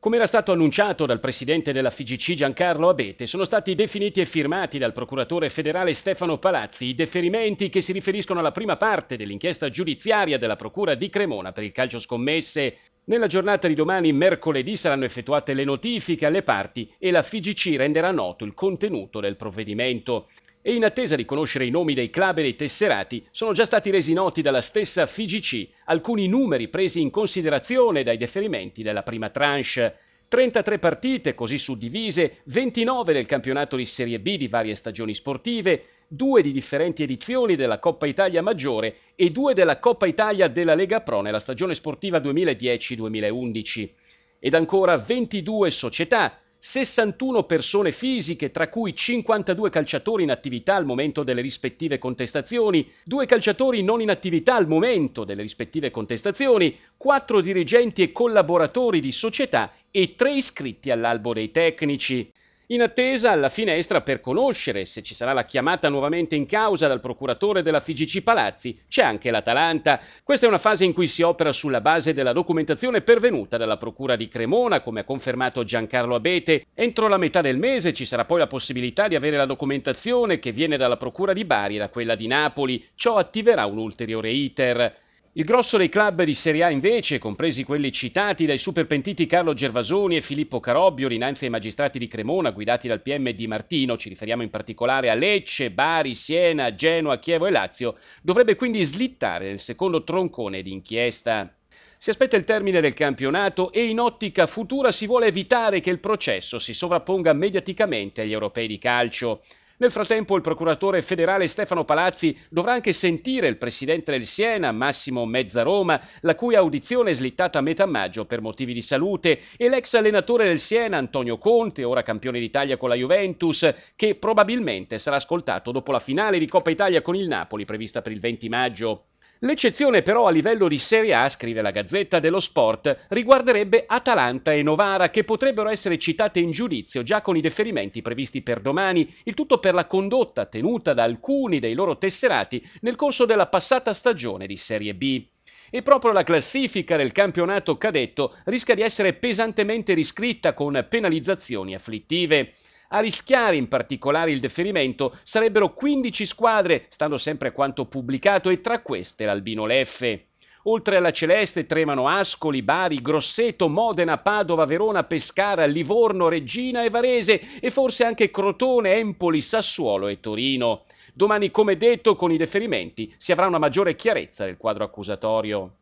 Come era stato annunciato dal presidente della FIGC Giancarlo Abete, sono stati definiti e firmati dal procuratore federale Stefano Palazzi i deferimenti che si riferiscono alla prima parte dell'inchiesta giudiziaria della Procura di Cremona per il calcio scommesse. Nella giornata di domani, mercoledì, saranno effettuate le notifiche alle parti e la FIGC renderà noto il contenuto del provvedimento e in attesa di conoscere i nomi dei club e dei tesserati sono già stati resi noti dalla stessa FIGC alcuni numeri presi in considerazione dai deferimenti della prima tranche. 33 partite così suddivise, 29 del campionato di Serie B di varie stagioni sportive, due di differenti edizioni della Coppa Italia Maggiore e due della Coppa Italia della Lega Pro nella stagione sportiva 2010-2011. Ed ancora 22 società, 61 persone fisiche, tra cui 52 calciatori in attività al momento delle rispettive contestazioni, 2 calciatori non in attività al momento delle rispettive contestazioni, 4 dirigenti e collaboratori di società e 3 iscritti all'albo dei tecnici in attesa alla finestra per conoscere se ci sarà la chiamata nuovamente in causa dal procuratore della FIGC Palazzi, c'è anche l'Atalanta. Questa è una fase in cui si opera sulla base della documentazione pervenuta dalla Procura di Cremona, come ha confermato Giancarlo Abete. Entro la metà del mese ci sarà poi la possibilità di avere la documentazione che viene dalla Procura di Bari e da quella di Napoli. Ciò attiverà un ulteriore iter. Il grosso dei club di Serie A invece, compresi quelli citati dai superpentiti Carlo Gervasoni e Filippo Carobbio dinanzi ai magistrati di Cremona guidati dal PM Di Martino, ci riferiamo in particolare a Lecce, Bari, Siena, Genoa, Chievo e Lazio, dovrebbe quindi slittare nel secondo troncone di inchiesta. Si aspetta il termine del campionato e in ottica futura si vuole evitare che il processo si sovrapponga mediaticamente agli europei di calcio. Nel frattempo il procuratore federale Stefano Palazzi dovrà anche sentire il presidente del Siena, Massimo Mezzaroma, la cui audizione è slittata a metà maggio per motivi di salute, e l'ex allenatore del Siena, Antonio Conte, ora campione d'Italia con la Juventus, che probabilmente sarà ascoltato dopo la finale di Coppa Italia con il Napoli prevista per il 20 maggio. L'eccezione però a livello di Serie A, scrive la Gazzetta dello Sport, riguarderebbe Atalanta e Novara che potrebbero essere citate in giudizio già con i deferimenti previsti per domani, il tutto per la condotta tenuta da alcuni dei loro tesserati nel corso della passata stagione di Serie B e proprio la classifica del campionato cadetto rischia di essere pesantemente riscritta con penalizzazioni afflittive. A rischiare in particolare il deferimento sarebbero 15 squadre, stando sempre a quanto pubblicato, e tra queste l'Albino Leffe. Oltre alla Celeste tremano Ascoli, Bari, Grosseto, Modena, Padova, Verona, Pescara, Livorno, Regina e Varese e forse anche Crotone, Empoli, Sassuolo e Torino. Domani, come detto, con i deferimenti si avrà una maggiore chiarezza del quadro accusatorio.